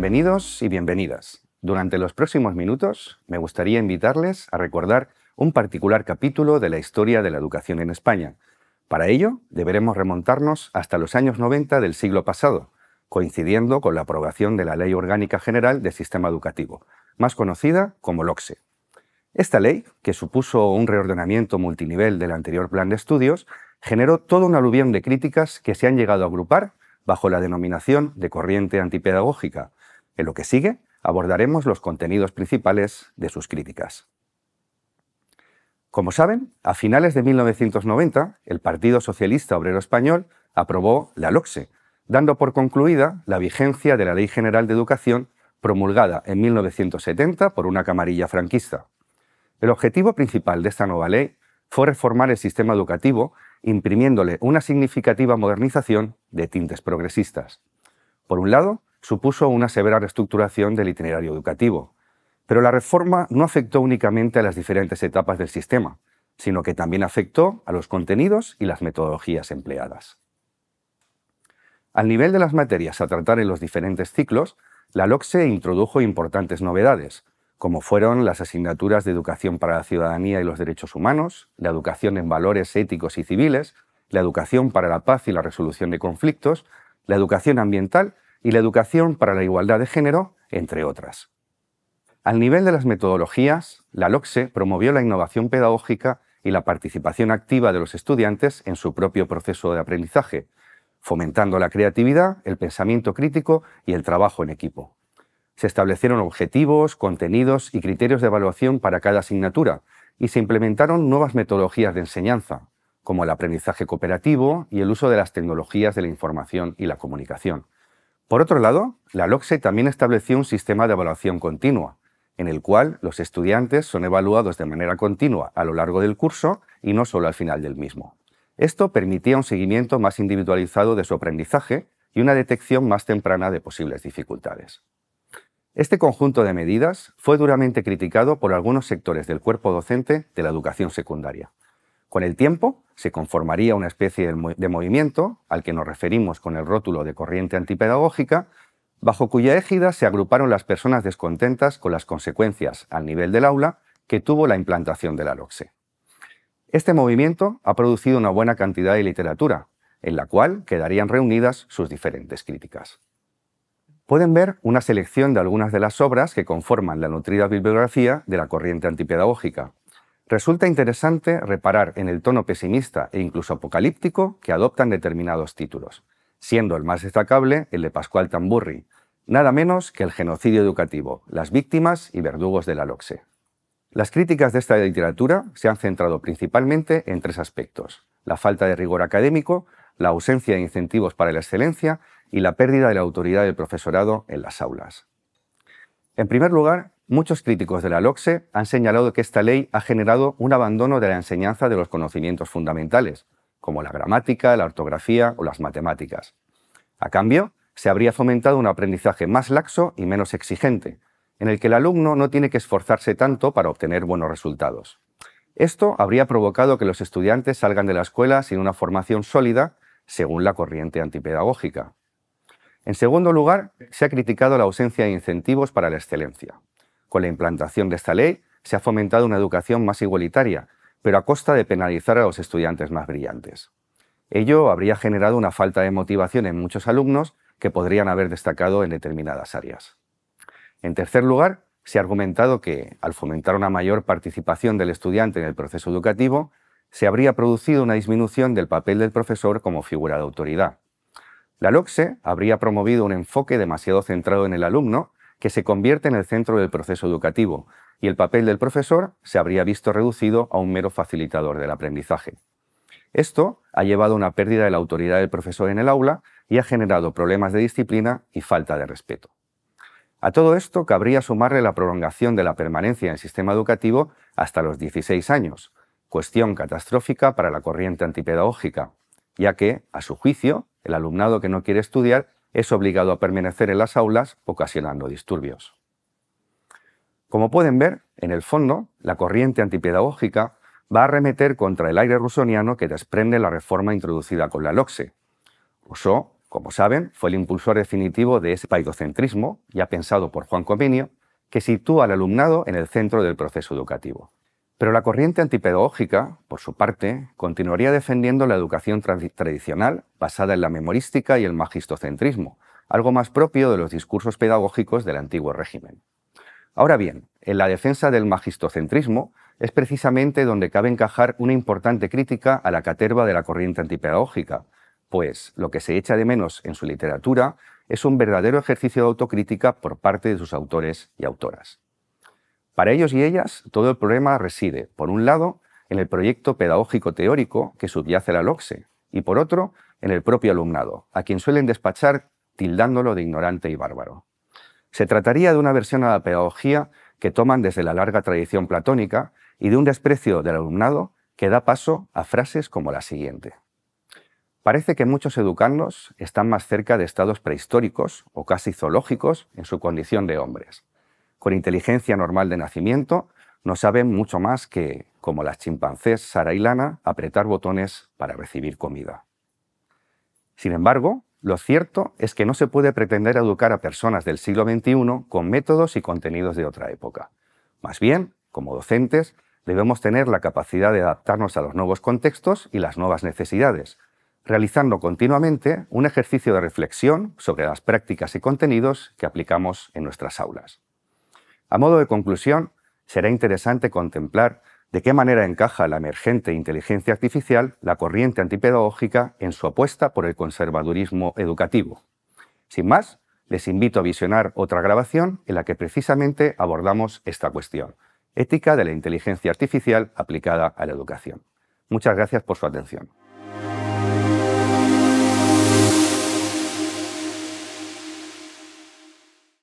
Bienvenidos y bienvenidas. Durante los próximos minutos me gustaría invitarles a recordar un particular capítulo de la historia de la educación en España. Para ello, deberemos remontarnos hasta los años 90 del siglo pasado, coincidiendo con la aprobación de la Ley Orgánica General del Sistema Educativo, más conocida como LOCSE. Esta ley, que supuso un reordenamiento multinivel del anterior plan de estudios, generó todo un aluvión de críticas que se han llegado a agrupar bajo la denominación de corriente antipedagógica, en lo que sigue, abordaremos los contenidos principales de sus críticas. Como saben, a finales de 1990, el Partido Socialista Obrero Español aprobó la LOCSE, dando por concluida la vigencia de la Ley General de Educación promulgada en 1970 por una camarilla franquista. El objetivo principal de esta nueva ley fue reformar el sistema educativo imprimiéndole una significativa modernización de tintes progresistas. Por un lado, supuso una severa reestructuración del itinerario educativo, pero la reforma no afectó únicamente a las diferentes etapas del sistema, sino que también afectó a los contenidos y las metodologías empleadas. Al nivel de las materias a tratar en los diferentes ciclos, la LOCSE introdujo importantes novedades, como fueron las asignaturas de Educación para la Ciudadanía y los Derechos Humanos, la Educación en Valores Éticos y Civiles, la Educación para la Paz y la Resolución de Conflictos, la Educación Ambiental y la educación para la igualdad de género, entre otras. Al nivel de las metodologías, la LOCSE promovió la innovación pedagógica y la participación activa de los estudiantes en su propio proceso de aprendizaje, fomentando la creatividad, el pensamiento crítico y el trabajo en equipo. Se establecieron objetivos, contenidos y criterios de evaluación para cada asignatura y se implementaron nuevas metodologías de enseñanza, como el aprendizaje cooperativo y el uso de las tecnologías de la información y la comunicación. Por otro lado, la LOCSE también estableció un sistema de evaluación continua, en el cual los estudiantes son evaluados de manera continua a lo largo del curso y no solo al final del mismo. Esto permitía un seguimiento más individualizado de su aprendizaje y una detección más temprana de posibles dificultades. Este conjunto de medidas fue duramente criticado por algunos sectores del cuerpo docente de la educación secundaria. Con el tiempo se conformaría una especie de movimiento al que nos referimos con el rótulo de corriente antipedagógica, bajo cuya égida se agruparon las personas descontentas con las consecuencias al nivel del aula que tuvo la implantación de la Este movimiento ha producido una buena cantidad de literatura, en la cual quedarían reunidas sus diferentes críticas. Pueden ver una selección de algunas de las obras que conforman la nutrida bibliografía de la corriente antipedagógica, Resulta interesante reparar en el tono pesimista e incluso apocalíptico que adoptan determinados títulos, siendo el más destacable el de Pascual Tamburri, nada menos que el genocidio educativo, las víctimas y verdugos de la LOXE. Las críticas de esta literatura se han centrado principalmente en tres aspectos, la falta de rigor académico, la ausencia de incentivos para la excelencia y la pérdida de la autoridad del profesorado en las aulas. En primer lugar, Muchos críticos de la LOCSE han señalado que esta ley ha generado un abandono de la enseñanza de los conocimientos fundamentales, como la gramática, la ortografía o las matemáticas. A cambio, se habría fomentado un aprendizaje más laxo y menos exigente, en el que el alumno no tiene que esforzarse tanto para obtener buenos resultados. Esto habría provocado que los estudiantes salgan de la escuela sin una formación sólida, según la corriente antipedagógica. En segundo lugar, se ha criticado la ausencia de incentivos para la excelencia. Con la implantación de esta ley se ha fomentado una educación más igualitaria, pero a costa de penalizar a los estudiantes más brillantes. Ello habría generado una falta de motivación en muchos alumnos que podrían haber destacado en determinadas áreas. En tercer lugar, se ha argumentado que, al fomentar una mayor participación del estudiante en el proceso educativo, se habría producido una disminución del papel del profesor como figura de autoridad. La LOCSE habría promovido un enfoque demasiado centrado en el alumno que se convierte en el centro del proceso educativo y el papel del profesor se habría visto reducido a un mero facilitador del aprendizaje. Esto ha llevado a una pérdida de la autoridad del profesor en el aula y ha generado problemas de disciplina y falta de respeto. A todo esto cabría sumarle la prolongación de la permanencia en el sistema educativo hasta los 16 años, cuestión catastrófica para la corriente antipedagógica, ya que, a su juicio, el alumnado que no quiere estudiar es obligado a permanecer en las aulas ocasionando disturbios. Como pueden ver, en el fondo, la corriente antipedagógica va a arremeter contra el aire rusoniano que desprende la reforma introducida con la LOCSE. Rousseau, como saben, fue el impulsor definitivo de ese paidocentrismo, ya pensado por Juan Comenio, que sitúa al alumnado en el centro del proceso educativo. Pero la corriente antipedagógica, por su parte, continuaría defendiendo la educación tradicional basada en la memorística y el magistocentrismo, algo más propio de los discursos pedagógicos del antiguo régimen. Ahora bien, en la defensa del magistocentrismo es precisamente donde cabe encajar una importante crítica a la caterva de la corriente antipedagógica, pues lo que se echa de menos en su literatura es un verdadero ejercicio de autocrítica por parte de sus autores y autoras. Para ellos y ellas, todo el problema reside, por un lado, en el proyecto pedagógico teórico que subyace la LOCSE y, por otro, en el propio alumnado, a quien suelen despachar tildándolo de ignorante y bárbaro. Se trataría de una versión a la pedagogía que toman desde la larga tradición platónica y de un desprecio del alumnado que da paso a frases como la siguiente. Parece que muchos educandos están más cerca de estados prehistóricos o casi zoológicos en su condición de hombres con inteligencia normal de nacimiento, no saben mucho más que, como las chimpancés Sara y Lana, apretar botones para recibir comida. Sin embargo, lo cierto es que no se puede pretender educar a personas del siglo XXI con métodos y contenidos de otra época. Más bien, como docentes, debemos tener la capacidad de adaptarnos a los nuevos contextos y las nuevas necesidades, realizando continuamente un ejercicio de reflexión sobre las prácticas y contenidos que aplicamos en nuestras aulas. A modo de conclusión, será interesante contemplar de qué manera encaja la emergente inteligencia artificial, la corriente antipedagógica, en su apuesta por el conservadurismo educativo. Sin más, les invito a visionar otra grabación en la que precisamente abordamos esta cuestión, ética de la inteligencia artificial aplicada a la educación. Muchas gracias por su atención.